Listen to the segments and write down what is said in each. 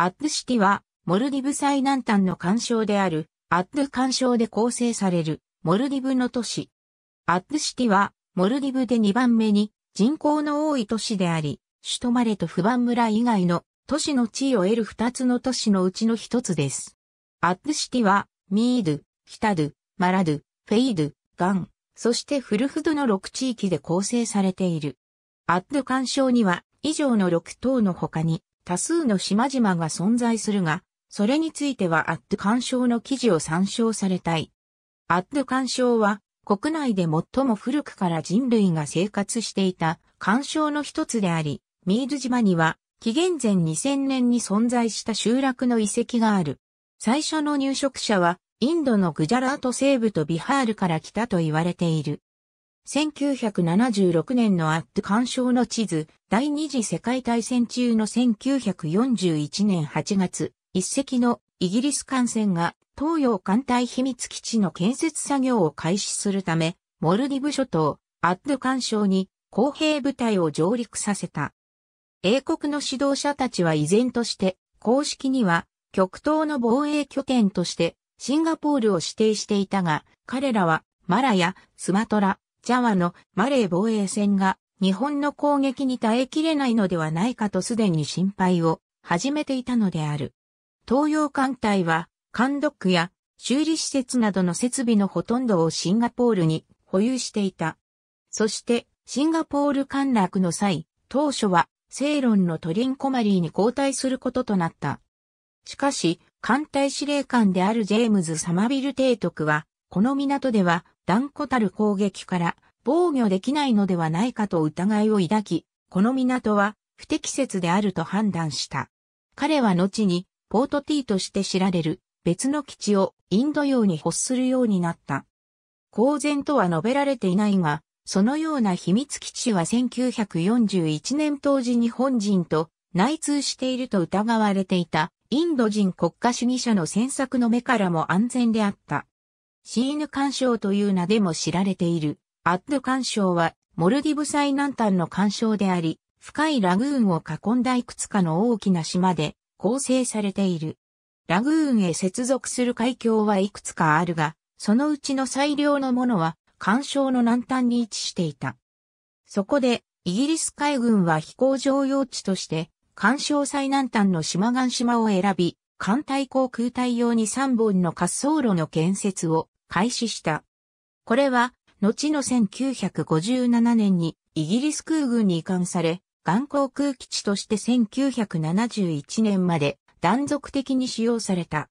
アッドシティは、モルディブ最南端の干渉である、アッド干渉で構成される、モルディブの都市。アッドシティは、モルディブで2番目に人口の多い都市であり、首都マレとフバン村以外の都市の地位を得る2つの都市のうちの1つです。アッドシティは、ミード、ヒタド、マラド、フェイド、ガン、そしてフルフドの6地域で構成されている。アッド干渉には、以上の6島の他に、多数の島々が存在するが、それについてはアッド干渉の記事を参照されたい。アッド干渉は国内で最も古くから人類が生活していた干渉の一つであり、ミール島には紀元前2000年に存在した集落の遺跡がある。最初の入植者はインドのグジャラート西部とビハールから来たと言われている。1976年のアット干渉の地図、第二次世界大戦中の1941年8月、一隻のイギリス艦船が東洋艦隊秘密基地の建設作業を開始するため、モルディブ諸島、アッド干渉に公平部隊を上陸させた。英国の指導者たちは依然として、公式には極東の防衛拠点としてシンガポールを指定していたが、彼らはマラやスマトラ、ジャワのマレー防衛戦が日本の攻撃に耐えきれないのではないかとすでに心配を始めていたのである。東洋艦隊は、艦ドックや修理施設などの設備のほとんどをシンガポールに保有していた。そして、シンガポール陥落の際、当初は、セイロンのトリンコマリーに交代することとなった。しかし、艦隊司令官であるジェームズ・サマビル提督は、この港では断固たる攻撃から防御できないのではないかと疑いを抱き、この港は不適切であると判断した。彼は後にポート T として知られる別の基地をインド洋に欲するようになった。公然とは述べられていないが、そのような秘密基地は1941年当時日本人と内通していると疑われていたインド人国家主義者の戦策の目からも安全であった。シーヌ干渉という名でも知られている。アッド干渉は、モルディブ最南端の干渉であり、深いラグーンを囲んだいくつかの大きな島で構成されている。ラグーンへ接続する海峡はいくつかあるが、そのうちの最良のものは、干渉の南端に位置していた。そこで、イギリス海軍は飛行場用地として、干渉最南端の島岸島を選び、艦隊航空隊用に3本の滑走路の建設を開始した。これは、後の1957年にイギリス空軍に移管され、眼航空基地として1971年まで断続的に使用された。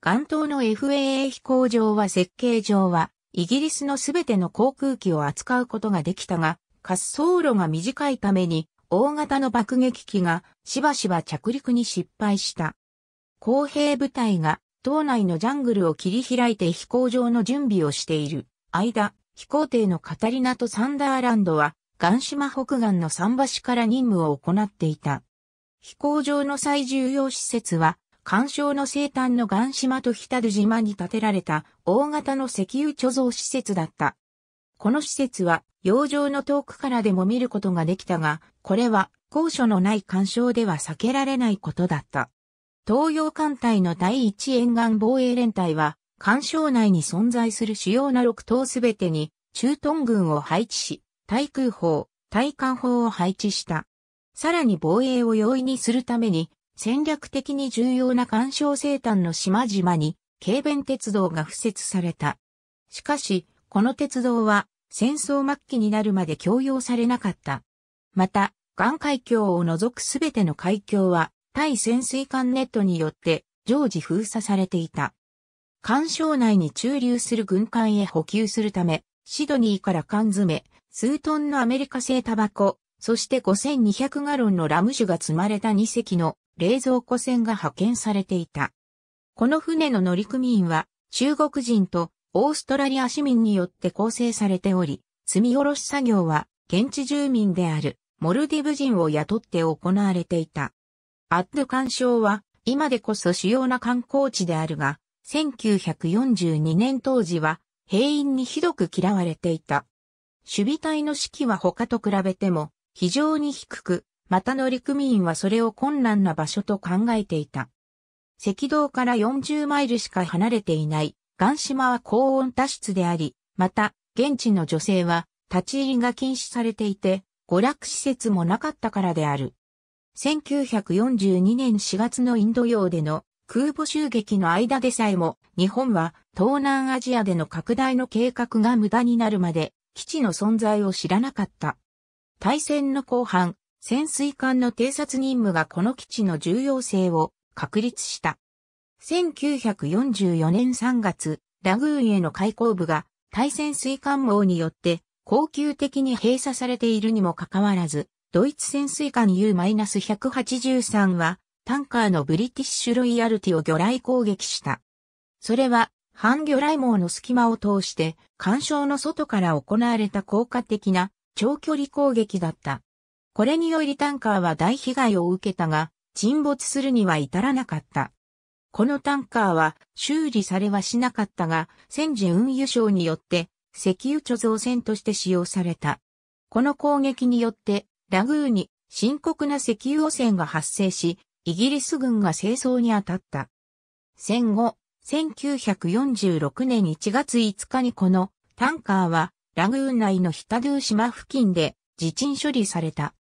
眼島の FAA 飛行場は設計上は、イギリスのすべての航空機を扱うことができたが、滑走路が短いために、大型の爆撃機がしばしば着陸に失敗した。公平部隊が島内のジャングルを切り開いて飛行場の準備をしている間、飛行艇のカタリナとサンダーランドは、岩島北岸の桟橋から任務を行っていた。飛行場の最重要施設は、干渉の生誕の岩島と日樽島に建てられた大型の石油貯蔵施設だった。この施設は、洋上の遠くからでも見ることができたが、これは高所のない干渉では避けられないことだった。東洋艦隊の第一沿岸防衛連隊は、艦省内に存在する主要な6島すべてに、駐屯軍を配置し、対空砲、対艦砲を配置した。さらに防衛を容易にするために、戦略的に重要な干渉生誕の島々に、軽便鉄道が敷設された。しかし、この鉄道は、戦争末期になるまで強用されなかった。また、岩海峡を除くすべての海峡は、対潜水艦ネットによって常時封鎖されていた。艦礁内に駐留する軍艦へ補給するため、シドニーから缶詰、数トンのアメリカ製タバコ、そして5200ガロンのラム酒が積まれた2隻の冷蔵庫船が派遣されていた。この船の乗組員は中国人とオーストラリア市民によって構成されており、積み下ろし作業は現地住民であるモルディブ人を雇って行われていた。アッド干渉は、今でこそ主要な観光地であるが、1942年当時は、兵員にひどく嫌われていた。守備隊の士気は他と比べても、非常に低く、また乗組員はそれを困難な場所と考えていた。赤道から40マイルしか離れていない、岩島は高温多湿であり、また、現地の女性は、立ち入りが禁止されていて、娯楽施設もなかったからである。1942年4月のインド洋での空母襲撃の間でさえも日本は東南アジアでの拡大の計画が無駄になるまで基地の存在を知らなかった。大戦の後半、潜水艦の偵察任務がこの基地の重要性を確立した。1944年3月、ラグーンへの開口部が対潜水艦網によって高級的に閉鎖されているにもかかわらず、ドイツ潜水艦 U-183 は、タンカーのブリティッシュロイヤルティを魚雷攻撃した。それは、反魚雷網の隙間を通して、干渉の外から行われた効果的な長距離攻撃だった。これによりタンカーは大被害を受けたが、沈没するには至らなかった。このタンカーは修理されはしなかったが、戦時運輸省によって石油貯蔵船として使用された。この攻撃によってラグーに深刻な石油汚染が発生し、イギリス軍が清掃に当たった。戦後、1946年1月5日にこのタンカーはラグーン内のヒタドゥ島付近で地鎮処理された。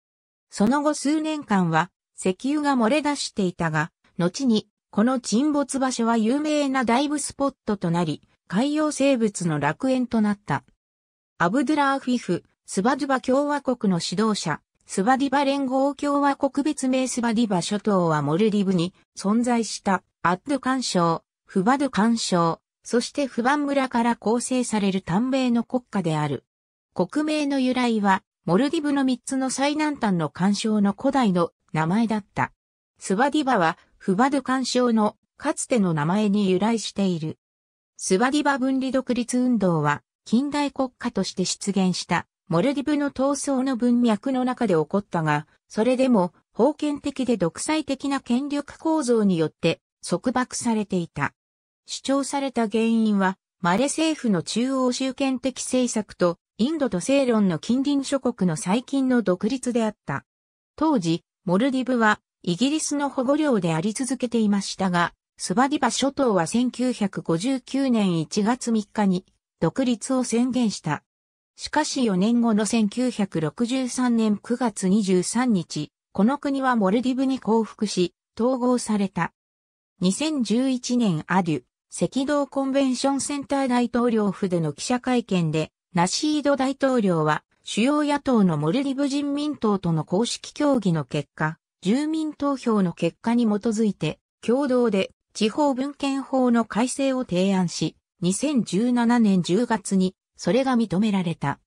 その後数年間は石油が漏れ出していたが、後にこの沈没場所は有名なダイブスポットとなり、海洋生物の楽園となった。アブドゥラーフィフ、スバドゥバ共和国の指導者、スバディバ連合共和国別名スバディバ諸島はモルディブに存在したアッド干渉、フバド干渉、そしてフバン村から構成される短米の国家である。国名の由来は、モルディブの3つの最南端の干渉の古代の名前だった。スバディバは、フバド干渉のかつての名前に由来している。スバディバ分離独立運動は、近代国家として出現したモルディブの闘争の文脈の中で起こったが、それでも、封建的で独裁的な権力構造によって束縛されていた。主張された原因は、マレ政府の中央集権的政策と、インドとセイロンの近隣諸国の最近の独立であった。当時、モルディブはイギリスの保護領であり続けていましたが、スバディバ諸島は1959年1月3日に独立を宣言した。しかし4年後の1963年9月23日、この国はモルディブに降伏し、統合された。2011年アデュ、赤道コンベンションセンター大統領府での記者会見で、ナシード大統領は、主要野党のモルディブ人民党との公式協議の結果、住民投票の結果に基づいて、共同で地方文献法の改正を提案し、2017年10月にそれが認められた。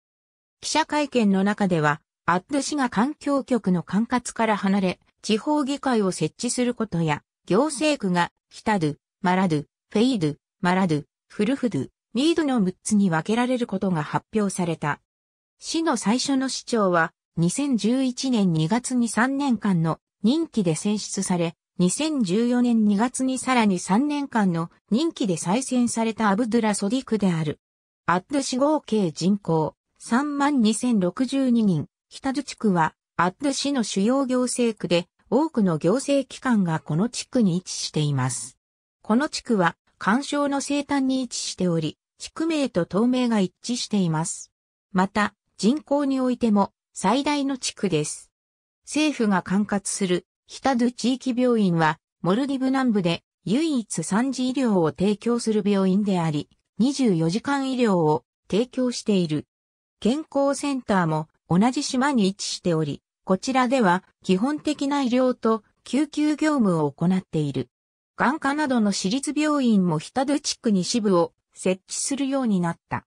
記者会見の中では、アッド氏が環境局の管轄から離れ、地方議会を設置することや、行政区が、ヒタドゥ、マラドゥ、フェイドゥ、マラドゥ、フルフドゥ、ミードの6つに分けられることが発表された。市の最初の市長は、2011年2月に3年間の任期で選出され、2014年2月にさらに3年間の任期で再選されたアブドゥラ・ソディクである。アッド市合計人口32,062人。北津地区はアッド市の主要行政区で多くの行政機関がこの地区に位置しています。この地区は干渉の生誕に位置しており、地区名と島名が一致しています。また、人口においても最大の地区です。政府が管轄する北津地域病院はモルディブ南部で唯一三次医療を提供する病院であり、24時間医療を提供している。健康センターも同じ島に位置しており、こちらでは基本的な医療と救急業務を行っている。眼科などの私立病院も北戸地区に支部を設置するようになった。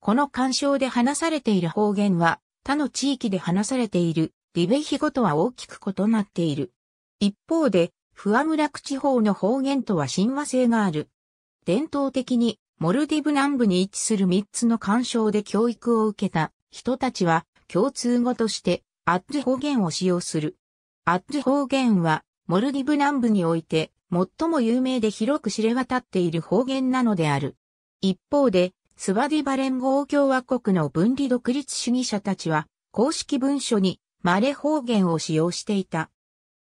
この干渉で話されている方言は他の地域で話されているリベヒ語とは大きく異なっている。一方で、不アムラ地方の方言とは親和性がある。伝統的にモルディブ南部に位置する3つの干渉で教育を受けた人たちは共通語としてアッズ方言を使用する。アッズ方言はモルディブ南部において最も有名で広く知れ渡っている方言なのである。一方でスバディバ連合共和国の分離独立主義者たちは公式文書にマレ方言を使用していた。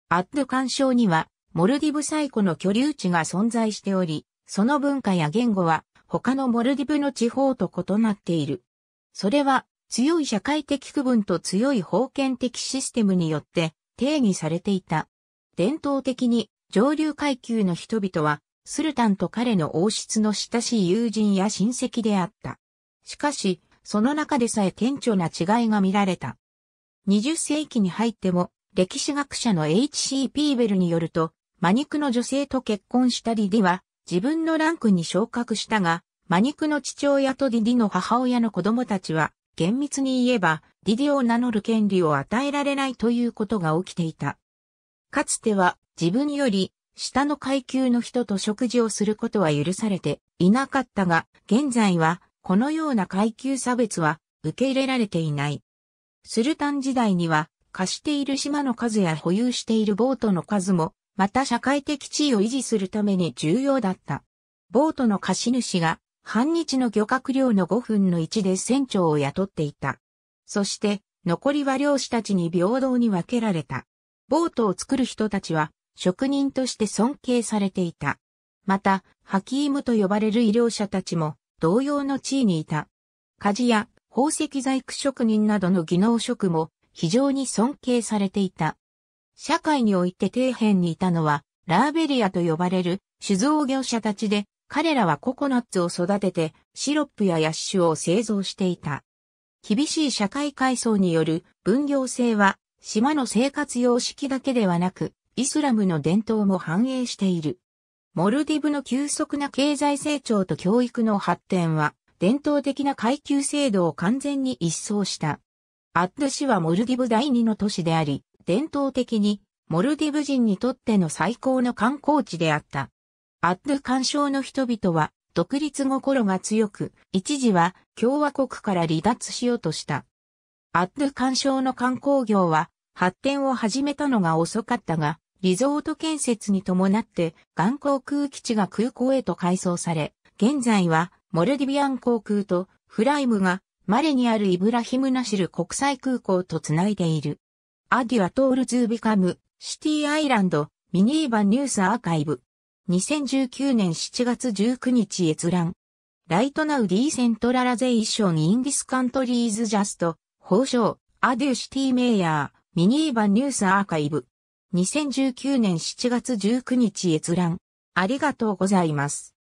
アッド干渉にはモルディブ最古の居留地が存在しており、その文化や言語は他のモルディブの地方と異なっている。それは強い社会的区分と強い封建的システムによって定義されていた。伝統的に上流階級の人々はスルタンと彼の王室の親しい友人や親戚であった。しかし、その中でさえ顕著な違いが見られた。20世紀に入っても、歴史学者の H.C. ピーベルによると、マニクの女性と結婚したリディは、自分のランクに昇格したが、マニクの父親とディディの母親の子供たちは、厳密に言えば、ディディを名乗る権利を与えられないということが起きていた。かつては、自分より、下の階級の人と食事をすることは許されていなかったが、現在は、このような階級差別は、受け入れられていない。スルタン時代には、貸している島の数や保有しているボートの数もまた社会的地位を維持するために重要だった。ボートの貸主が半日の漁獲量の5分の1で船長を雇っていた。そして、残りは漁師たちに平等に分けられた。ボートを作る人たちは、職人として尊敬されていた。また、ハキームと呼ばれる医療者たちも、同様の地位にいた。鍛冶や宝石細工職人などの技能職も、非常に尊敬されていた。社会において底辺にいたのは、ラーベリアと呼ばれる酒造業者たちで、彼らはココナッツを育てて、シロップやヤッシュを製造していた。厳しい社会階層による分業制は、島の生活様式だけではなく、イスラムの伝統も反映している。モルディブの急速な経済成長と教育の発展は、伝統的な階級制度を完全に一掃した。アッド市はモルディブ第二の都市であり、伝統的にモルディブ人にとっての最高の観光地であった。アッドゥ干渉の人々は独立心が強く、一時は共和国から離脱しようとした。アッドゥ干渉の観光業は発展を始めたのが遅かったが、リゾート建設に伴って岩航空基地が空港へと改装され、現在はモルディビアン航空とフライムがマレにあるイブラヒムナシル国際空港とつないでいる。アディアトールズビカム、シティアイランド、ミニーバニュースアーカイブ。2019年7月19日閲覧。ライトナウディセントララゼイションインディスカントリーズジャスト、報奨、アデューシティメイヤー、ミニーバニュースアーカイブ。2019年7月19日閲覧。ありがとうございます。